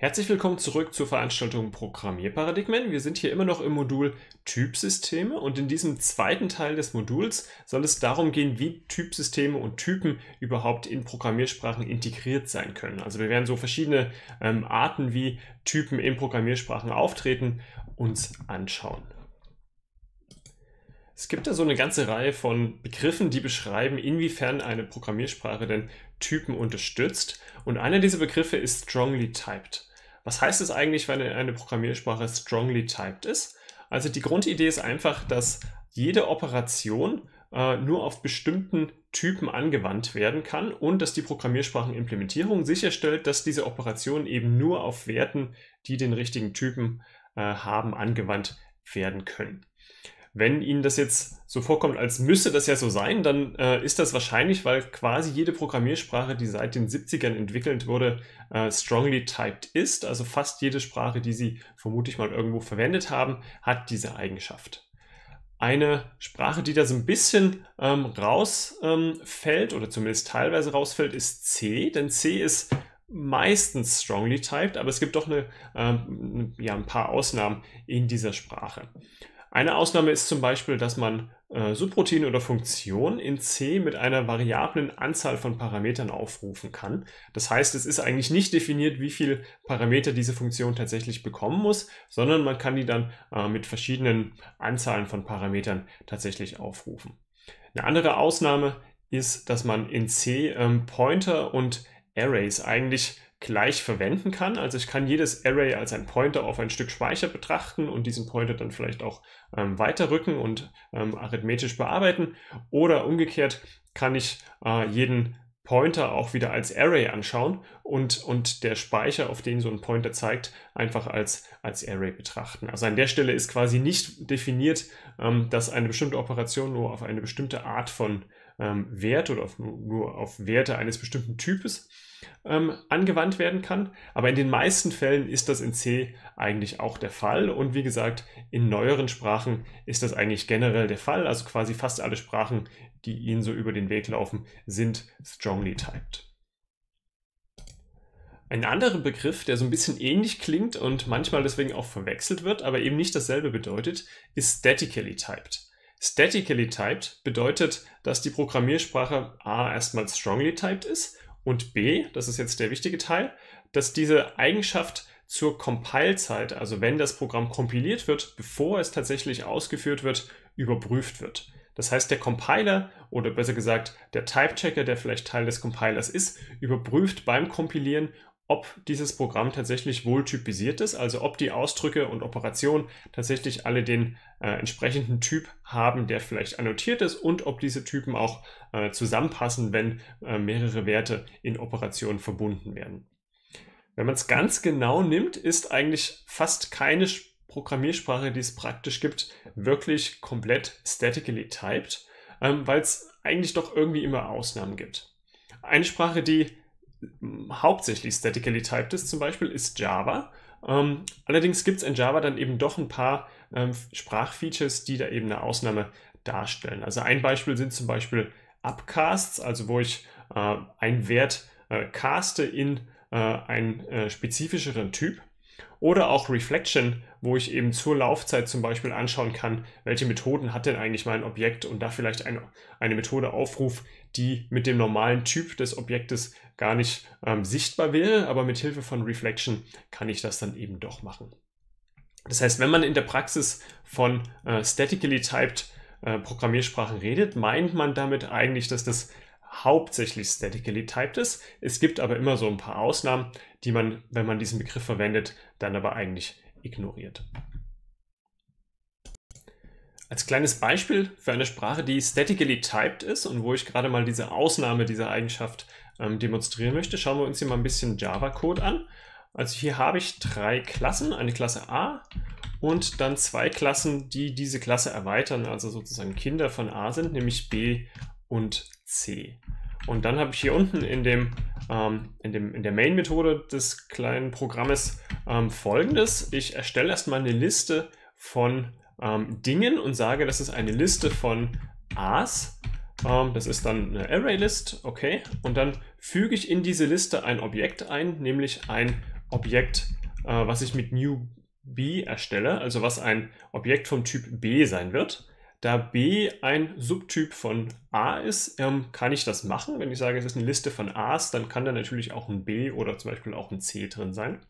Herzlich willkommen zurück zur Veranstaltung Programmierparadigmen. Wir sind hier immer noch im Modul Typsysteme und in diesem zweiten Teil des Moduls soll es darum gehen, wie Typsysteme und Typen überhaupt in Programmiersprachen integriert sein können. Also wir werden so verschiedene ähm, Arten, wie Typen in Programmiersprachen auftreten, uns anschauen. Es gibt da so eine ganze Reihe von Begriffen, die beschreiben, inwiefern eine Programmiersprache denn Typen unterstützt. Und einer dieser Begriffe ist strongly typed. Was heißt es eigentlich, wenn eine Programmiersprache strongly typed ist? Also die Grundidee ist einfach, dass jede Operation äh, nur auf bestimmten Typen angewandt werden kann und dass die Programmiersprachenimplementierung sicherstellt, dass diese Operationen eben nur auf Werten, die den richtigen Typen äh, haben, angewandt werden können wenn Ihnen das jetzt so vorkommt, als müsste das ja so sein, dann äh, ist das wahrscheinlich, weil quasi jede Programmiersprache, die seit den 70ern entwickelt wurde, äh, strongly typed ist. Also fast jede Sprache, die Sie vermutlich mal irgendwo verwendet haben, hat diese Eigenschaft. Eine Sprache, die da so ein bisschen ähm, rausfällt ähm, oder zumindest teilweise rausfällt, ist C, denn C ist meistens strongly typed, aber es gibt doch eine, ähm, ja, ein paar Ausnahmen in dieser Sprache. Eine Ausnahme ist zum Beispiel, dass man äh, Subroutine oder Funktion in C mit einer variablen Anzahl von Parametern aufrufen kann. Das heißt, es ist eigentlich nicht definiert, wie viele Parameter diese Funktion tatsächlich bekommen muss, sondern man kann die dann äh, mit verschiedenen Anzahlen von Parametern tatsächlich aufrufen. Eine andere Ausnahme ist, dass man in C ähm, Pointer und Arrays eigentlich gleich verwenden kann. Also ich kann jedes Array als ein Pointer auf ein Stück Speicher betrachten und diesen Pointer dann vielleicht auch ähm, weiterrücken und ähm, arithmetisch bearbeiten. Oder umgekehrt kann ich äh, jeden Pointer auch wieder als Array anschauen und, und der Speicher, auf den so ein Pointer zeigt, einfach als, als Array betrachten. Also an der Stelle ist quasi nicht definiert, ähm, dass eine bestimmte Operation nur auf eine bestimmte Art von ähm, Wert oder auf, nur auf Werte eines bestimmten Types ähm, angewandt werden kann. Aber in den meisten Fällen ist das in C eigentlich auch der Fall. Und wie gesagt, in neueren Sprachen ist das eigentlich generell der Fall. Also quasi fast alle Sprachen, die Ihnen so über den Weg laufen, sind strongly typed. Ein anderer Begriff, der so ein bisschen ähnlich klingt und manchmal deswegen auch verwechselt wird, aber eben nicht dasselbe bedeutet, ist statically typed. Statically typed bedeutet, dass die Programmiersprache A erstmal strongly typed ist und B, das ist jetzt der wichtige Teil, dass diese Eigenschaft zur Compile-Zeit, also wenn das Programm kompiliert wird, bevor es tatsächlich ausgeführt wird, überprüft wird. Das heißt, der Compiler oder besser gesagt der Type-Checker, der vielleicht Teil des Compilers ist, überprüft beim Kompilieren, ob dieses Programm tatsächlich wohl typisiert ist, also ob die Ausdrücke und Operationen tatsächlich alle den äh, entsprechenden Typ haben, der vielleicht annotiert ist und ob diese Typen auch äh, zusammenpassen, wenn äh, mehrere Werte in Operationen verbunden werden. Wenn man es ganz genau nimmt, ist eigentlich fast keine Programmiersprache, die es praktisch gibt, wirklich komplett statically typed, ähm, weil es eigentlich doch irgendwie immer Ausnahmen gibt. Eine Sprache, die hauptsächlich statically typed ist zum Beispiel, ist Java. Ähm, allerdings gibt es in Java dann eben doch ein paar ähm, Sprachfeatures, die da eben eine Ausnahme darstellen. Also ein Beispiel sind zum Beispiel Upcasts, also wo ich äh, einen Wert äh, caste in äh, einen äh, spezifischeren Typ. Oder auch Reflection, wo ich eben zur Laufzeit zum Beispiel anschauen kann, welche Methoden hat denn eigentlich mein Objekt und da vielleicht eine, eine Methode aufrufe, die mit dem normalen Typ des Objektes gar nicht ähm, sichtbar wäre, aber mit Hilfe von Reflection kann ich das dann eben doch machen. Das heißt, wenn man in der Praxis von äh, statically typed äh, Programmiersprachen redet, meint man damit eigentlich, dass das hauptsächlich statically typed ist. Es gibt aber immer so ein paar Ausnahmen die man, wenn man diesen Begriff verwendet, dann aber eigentlich ignoriert. Als kleines Beispiel für eine Sprache, die statically typed ist und wo ich gerade mal diese Ausnahme dieser Eigenschaft ähm, demonstrieren möchte, schauen wir uns hier mal ein bisschen Java-Code an. Also hier habe ich drei Klassen, eine Klasse A und dann zwei Klassen, die diese Klasse erweitern, also sozusagen Kinder von A sind, nämlich B und C. Und dann habe ich hier unten in, dem, ähm, in, dem, in der Main-Methode des kleinen Programmes ähm, folgendes. Ich erstelle erstmal eine Liste von ähm, Dingen und sage, das ist eine Liste von A's. Ähm, das ist dann eine Array-List, okay. Und dann füge ich in diese Liste ein Objekt ein, nämlich ein Objekt, äh, was ich mit new b erstelle, also was ein Objekt vom Typ b sein wird. Da B ein Subtyp von A ist, ähm, kann ich das machen. Wenn ich sage, es ist eine Liste von A's, dann kann da natürlich auch ein B oder zum Beispiel auch ein C drin sein.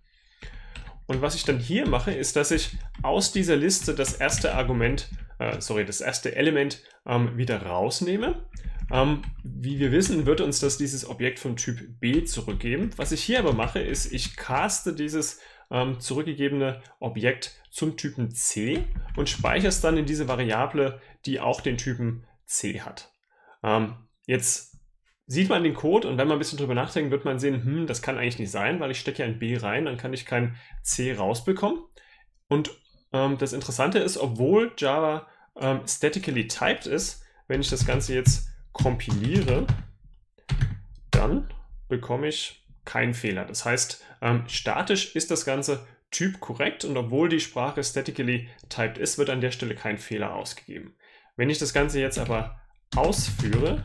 Und was ich dann hier mache, ist, dass ich aus dieser Liste das erste Argument, äh, sorry, das erste Element ähm, wieder rausnehme. Ähm, wie wir wissen, wird uns das dieses Objekt vom Typ B zurückgeben. Was ich hier aber mache, ist, ich caste dieses Objekt ähm, zurückgegebene Objekt zum Typen C und speicherst dann in diese Variable, die auch den Typen C hat. Ähm, jetzt sieht man den Code und wenn man ein bisschen drüber nachdenkt, wird man sehen, hm, das kann eigentlich nicht sein, weil ich stecke ja ein B rein, dann kann ich kein C rausbekommen. Und ähm, das Interessante ist, obwohl Java ähm, statically typed ist, wenn ich das Ganze jetzt kompiliere, dann bekomme ich kein Fehler. Das heißt, ähm, statisch ist das Ganze Typ korrekt und obwohl die Sprache statically typed ist, wird an der Stelle kein Fehler ausgegeben. Wenn ich das Ganze jetzt aber ausführe,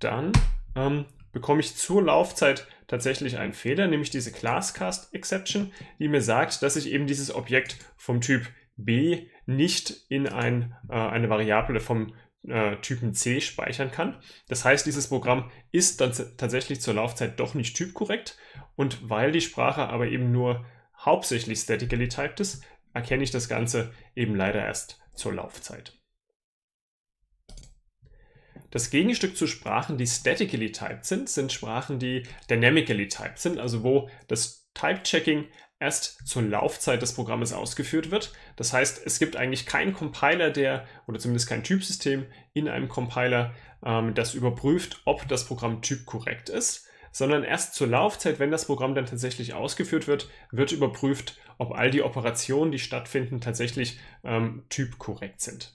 dann ähm, bekomme ich zur Laufzeit tatsächlich einen Fehler, nämlich diese ClassCastException, die mir sagt, dass ich eben dieses Objekt vom Typ B nicht in ein, äh, eine Variable vom Typ äh, Typen C speichern kann. Das heißt, dieses Programm ist dann tatsächlich zur Laufzeit doch nicht typkorrekt und weil die Sprache aber eben nur hauptsächlich statically typed ist, erkenne ich das Ganze eben leider erst zur Laufzeit. Das Gegenstück zu Sprachen, die statically typed sind, sind Sprachen, die dynamically typed sind, also wo das Type-Checking erst zur Laufzeit des Programmes ausgeführt wird. Das heißt, es gibt eigentlich keinen Compiler, der, oder zumindest kein Typsystem in einem Compiler, ähm, das überprüft, ob das Programm typkorrekt ist, sondern erst zur Laufzeit, wenn das Programm dann tatsächlich ausgeführt wird, wird überprüft, ob all die Operationen, die stattfinden, tatsächlich ähm, typkorrekt sind.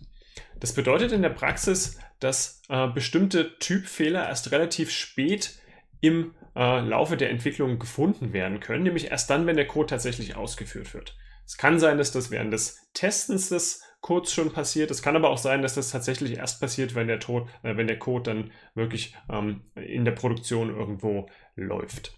Das bedeutet in der Praxis, dass äh, bestimmte Typfehler erst relativ spät im äh, Laufe der Entwicklung gefunden werden können, nämlich erst dann, wenn der Code tatsächlich ausgeführt wird. Es kann sein, dass das während des Testens des Codes schon passiert. Es kann aber auch sein, dass das tatsächlich erst passiert, wenn der, Tod, äh, wenn der Code dann wirklich ähm, in der Produktion irgendwo läuft.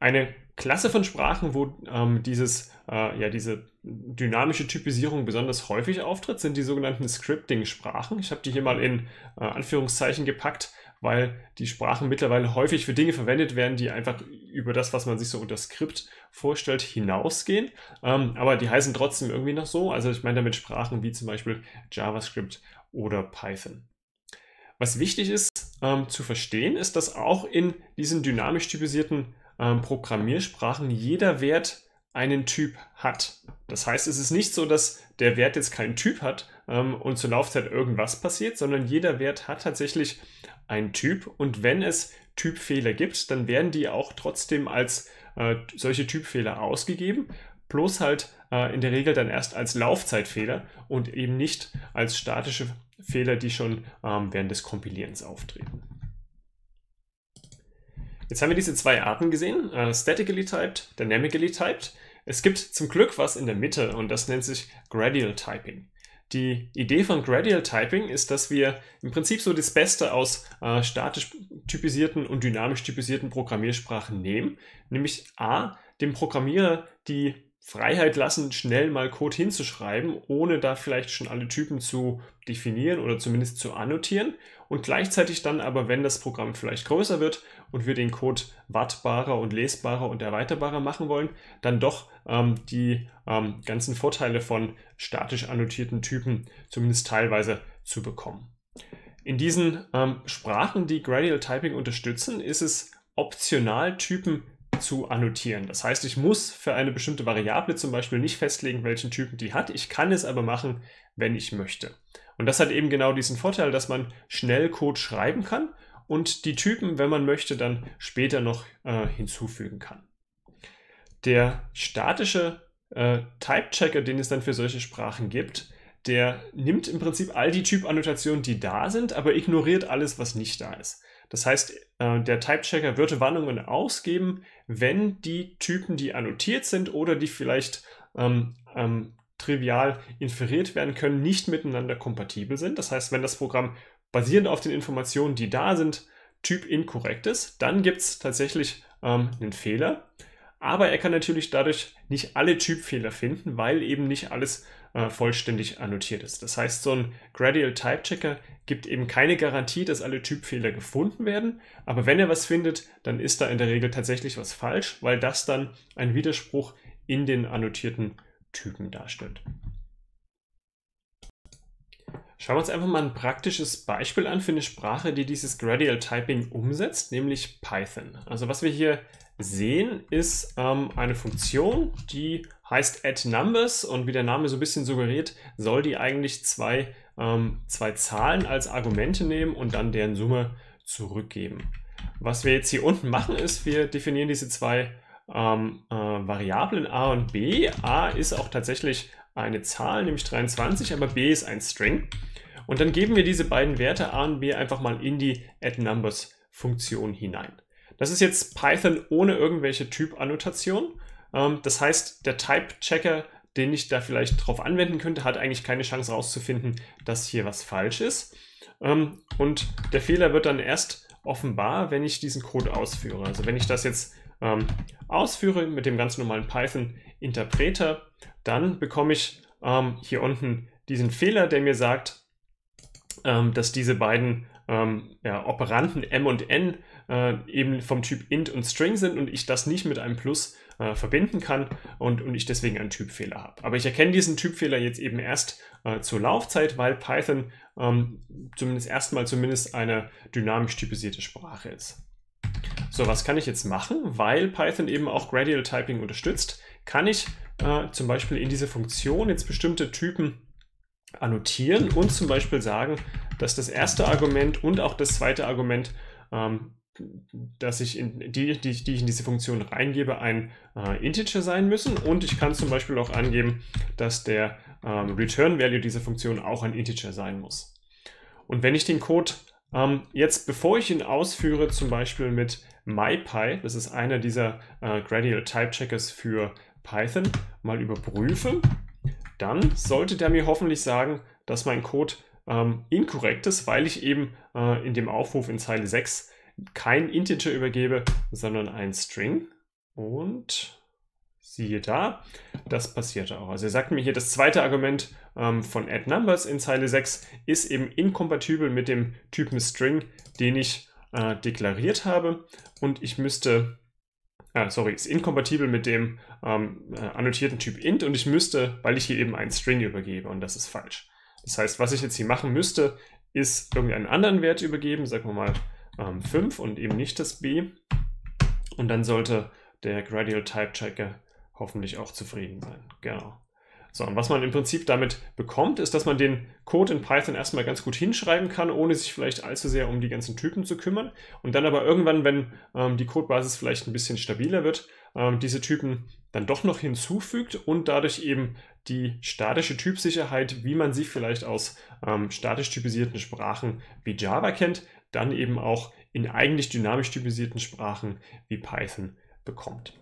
Eine Klasse von Sprachen, wo ähm, dieses, äh, ja, diese dynamische Typisierung besonders häufig auftritt, sind die sogenannten Scripting-Sprachen. Ich habe die hier mal in äh, Anführungszeichen gepackt, weil die Sprachen mittlerweile häufig für Dinge verwendet werden, die einfach über das, was man sich so unter Skript vorstellt, hinausgehen. Ähm, aber die heißen trotzdem irgendwie noch so. Also ich meine damit Sprachen wie zum Beispiel JavaScript oder Python. Was wichtig ist ähm, zu verstehen, ist, dass auch in diesen dynamisch typisierten ähm, Programmiersprachen jeder Wert einen Typ hat. Das heißt, es ist nicht so, dass der Wert jetzt keinen Typ hat, ähm, und zur Laufzeit irgendwas passiert, sondern jeder Wert hat tatsächlich einen Typ und wenn es Typfehler gibt, dann werden die auch trotzdem als äh, solche Typfehler ausgegeben, bloß halt äh, in der Regel dann erst als Laufzeitfehler und eben nicht als statische Fehler, die schon ähm, während des Kompilierens auftreten. Jetzt haben wir diese zwei Arten gesehen, äh, statically typed, dynamically typed. Es gibt zum Glück was in der Mitte und das nennt sich Gradual Typing. Die Idee von Gradual Typing ist, dass wir im Prinzip so das Beste aus äh, statisch typisierten und dynamisch typisierten Programmiersprachen nehmen, nämlich a, dem Programmierer die Freiheit lassen, schnell mal Code hinzuschreiben, ohne da vielleicht schon alle Typen zu definieren oder zumindest zu annotieren. Und gleichzeitig dann aber, wenn das Programm vielleicht größer wird und wir den Code wartbarer und lesbarer und erweiterbarer machen wollen, dann doch ähm, die ähm, ganzen Vorteile von statisch annotierten Typen zumindest teilweise zu bekommen. In diesen ähm, Sprachen, die Gradual Typing unterstützen, ist es optional, Typen zu annotieren. Das heißt, ich muss für eine bestimmte Variable zum Beispiel nicht festlegen, welchen Typen die hat. Ich kann es aber machen, wenn ich möchte. Und das hat eben genau diesen Vorteil, dass man schnell Code schreiben kann und die Typen, wenn man möchte, dann später noch äh, hinzufügen kann. Der statische äh, Type-Checker, den es dann für solche Sprachen gibt, der nimmt im Prinzip all die Typ-Annotationen, die da sind, aber ignoriert alles, was nicht da ist. Das heißt, äh, der Type-Checker würde Warnungen ausgeben, wenn die Typen, die annotiert sind oder die vielleicht ähm, ähm, trivial inferiert werden können, nicht miteinander kompatibel sind. Das heißt, wenn das Programm basierend auf den Informationen, die da sind, Typ inkorrekt ist, dann gibt es tatsächlich ähm, einen Fehler. Aber er kann natürlich dadurch nicht alle Typfehler finden, weil eben nicht alles äh, vollständig annotiert ist. Das heißt, so ein Gradual Type Checker gibt eben keine Garantie, dass alle Typfehler gefunden werden, aber wenn er was findet, dann ist da in der Regel tatsächlich was falsch, weil das dann ein Widerspruch in den annotierten Typen darstellt. Schauen wir uns einfach mal ein praktisches Beispiel an für eine Sprache, die dieses Gradual Typing umsetzt, nämlich Python. Also was wir hier sehen, ist ähm, eine Funktion, die heißt addNumbers und wie der Name so ein bisschen suggeriert, soll die eigentlich zwei, ähm, zwei Zahlen als Argumente nehmen und dann deren Summe zurückgeben. Was wir jetzt hier unten machen, ist, wir definieren diese zwei ähm, äh, Variablen a und b. a ist auch tatsächlich eine Zahl, nämlich 23, aber b ist ein String. Und dann geben wir diese beiden Werte a und b einfach mal in die addNumbers-Funktion hinein. Das ist jetzt Python ohne irgendwelche Typ-Annotation. Ähm, das heißt, der Type-Checker, den ich da vielleicht drauf anwenden könnte, hat eigentlich keine Chance herauszufinden, dass hier was falsch ist. Ähm, und der Fehler wird dann erst offenbar, wenn ich diesen Code ausführe. Also wenn ich das jetzt ähm, ausführe mit dem ganz normalen Python-Interpreter, dann bekomme ich hier unten diesen Fehler, der mir sagt, dass diese beiden ähm, ja, Operanten M und N äh, eben vom Typ int und string sind und ich das nicht mit einem Plus äh, verbinden kann und, und ich deswegen einen Typfehler habe. Aber ich erkenne diesen Typfehler jetzt eben erst äh, zur Laufzeit, weil Python ähm, zumindest erstmal zumindest eine dynamisch typisierte Sprache ist. So, was kann ich jetzt machen? Weil Python eben auch Gradual Typing unterstützt, kann ich äh, zum Beispiel in diese Funktion jetzt bestimmte Typen annotieren und zum Beispiel sagen, dass das erste Argument und auch das zweite Argument, ähm, dass ich in die, die, die, ich in diese Funktion reingebe, ein äh, Integer sein müssen. Und ich kann zum Beispiel auch angeben, dass der ähm, Return Value dieser Funktion auch ein Integer sein muss. Und wenn ich den Code ähm, jetzt, bevor ich ihn ausführe, zum Beispiel mit MyPy, das ist einer dieser äh, Gradle Type Checkers für Python, mal überprüfe, dann sollte der mir hoffentlich sagen, dass mein Code ähm, inkorrekt ist, weil ich eben äh, in dem Aufruf in Zeile 6 kein Integer übergebe, sondern ein String. Und siehe da, das passiert auch. Also er sagt mir hier, das zweite Argument ähm, von addNumbers in Zeile 6 ist eben inkompatibel mit dem Typen String, den ich äh, deklariert habe. Und ich müsste äh, sorry, ist inkompatibel mit dem ähm, äh, annotierten Typ int und ich müsste, weil ich hier eben einen String übergebe und das ist falsch. Das heißt, was ich jetzt hier machen müsste, ist irgendwie einen anderen Wert übergeben, sagen wir mal ähm, 5 und eben nicht das b. Und dann sollte der Gradual Type Checker hoffentlich auch zufrieden sein. Genau. So, und was man im Prinzip damit bekommt, ist, dass man den Code in Python erstmal ganz gut hinschreiben kann, ohne sich vielleicht allzu sehr um die ganzen Typen zu kümmern. Und dann aber irgendwann, wenn ähm, die Codebasis vielleicht ein bisschen stabiler wird, ähm, diese Typen dann doch noch hinzufügt und dadurch eben die statische Typsicherheit, wie man sie vielleicht aus ähm, statisch typisierten Sprachen wie Java kennt, dann eben auch in eigentlich dynamisch typisierten Sprachen wie Python bekommt.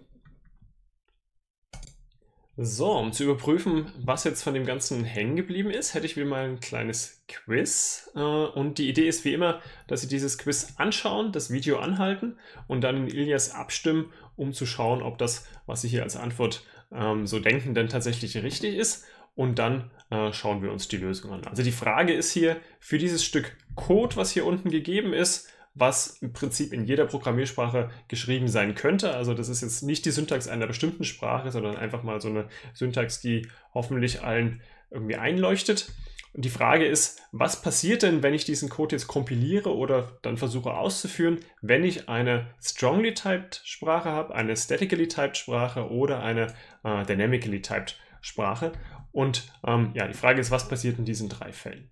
So, um zu überprüfen, was jetzt von dem Ganzen hängen geblieben ist, hätte ich wieder mal ein kleines Quiz. Äh, und die Idee ist wie immer, dass Sie dieses Quiz anschauen, das Video anhalten und dann in Ilias abstimmen, um zu schauen, ob das, was Sie hier als Antwort ähm, so denken, denn tatsächlich richtig ist. Und dann äh, schauen wir uns die Lösung an. Also die Frage ist hier, für dieses Stück Code, was hier unten gegeben ist, was im Prinzip in jeder Programmiersprache geschrieben sein könnte. Also das ist jetzt nicht die Syntax einer bestimmten Sprache, sondern einfach mal so eine Syntax, die hoffentlich allen irgendwie einleuchtet. Und die Frage ist, was passiert denn, wenn ich diesen Code jetzt kompiliere oder dann versuche auszuführen, wenn ich eine strongly typed Sprache habe, eine statically typed Sprache oder eine äh, dynamically typed Sprache? Und ähm, ja, die Frage ist, was passiert in diesen drei Fällen?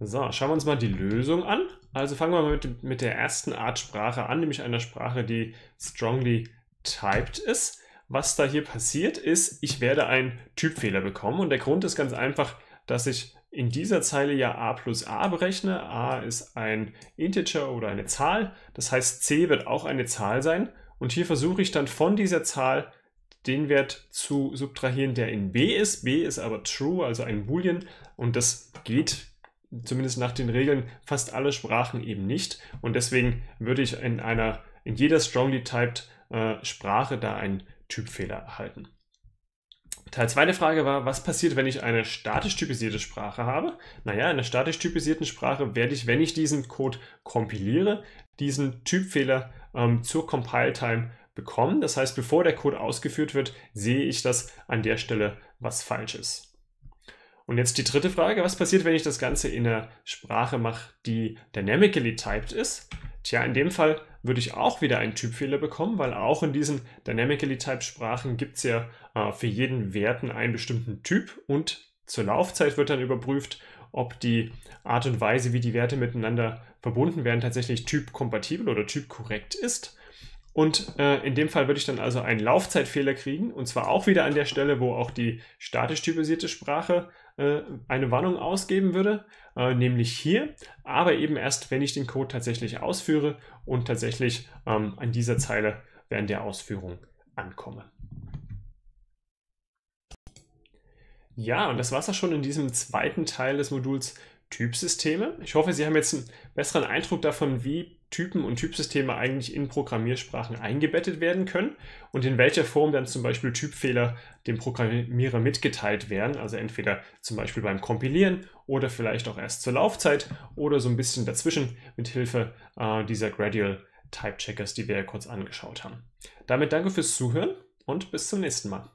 So, schauen wir uns mal die Lösung an. Also fangen wir mal mit, mit der ersten Art Sprache an, nämlich einer Sprache, die strongly typed ist. Was da hier passiert ist, ich werde einen Typfehler bekommen und der Grund ist ganz einfach, dass ich in dieser Zeile ja a plus a berechne. a ist ein Integer oder eine Zahl, das heißt c wird auch eine Zahl sein und hier versuche ich dann von dieser Zahl den Wert zu subtrahieren, der in b ist. b ist aber true, also ein Boolean und das geht zumindest nach den Regeln, fast alle Sprachen eben nicht. Und deswegen würde ich in einer, in jeder strongly typed äh, Sprache da einen Typfehler erhalten. Teil 2 der Frage war, was passiert, wenn ich eine statisch typisierte Sprache habe? Naja, in einer statisch typisierten Sprache werde ich, wenn ich diesen Code kompiliere, diesen Typfehler ähm, zur Compile-Time bekommen. Das heißt, bevor der Code ausgeführt wird, sehe ich, dass an der Stelle was falsch ist. Und jetzt die dritte Frage, was passiert, wenn ich das Ganze in einer Sprache mache, die dynamically typed ist? Tja, in dem Fall würde ich auch wieder einen Typfehler bekommen, weil auch in diesen dynamically typed Sprachen gibt es ja äh, für jeden Werten einen bestimmten Typ und zur Laufzeit wird dann überprüft, ob die Art und Weise, wie die Werte miteinander verbunden werden, tatsächlich typkompatibel oder typkorrekt ist. Und äh, in dem Fall würde ich dann also einen Laufzeitfehler kriegen, und zwar auch wieder an der Stelle, wo auch die statisch typisierte Sprache äh, eine Warnung ausgeben würde, äh, nämlich hier, aber eben erst, wenn ich den Code tatsächlich ausführe und tatsächlich ähm, an dieser Zeile während der Ausführung ankomme. Ja, und das war es auch schon in diesem zweiten Teil des Moduls Typsysteme. Ich hoffe, Sie haben jetzt einen besseren Eindruck davon, wie Typen und Typsysteme eigentlich in Programmiersprachen eingebettet werden können und in welcher Form dann zum Beispiel Typfehler dem Programmierer mitgeteilt werden. Also entweder zum Beispiel beim Kompilieren oder vielleicht auch erst zur Laufzeit oder so ein bisschen dazwischen mit Hilfe äh, dieser Gradual Type Checkers, die wir ja kurz angeschaut haben. Damit danke fürs Zuhören und bis zum nächsten Mal.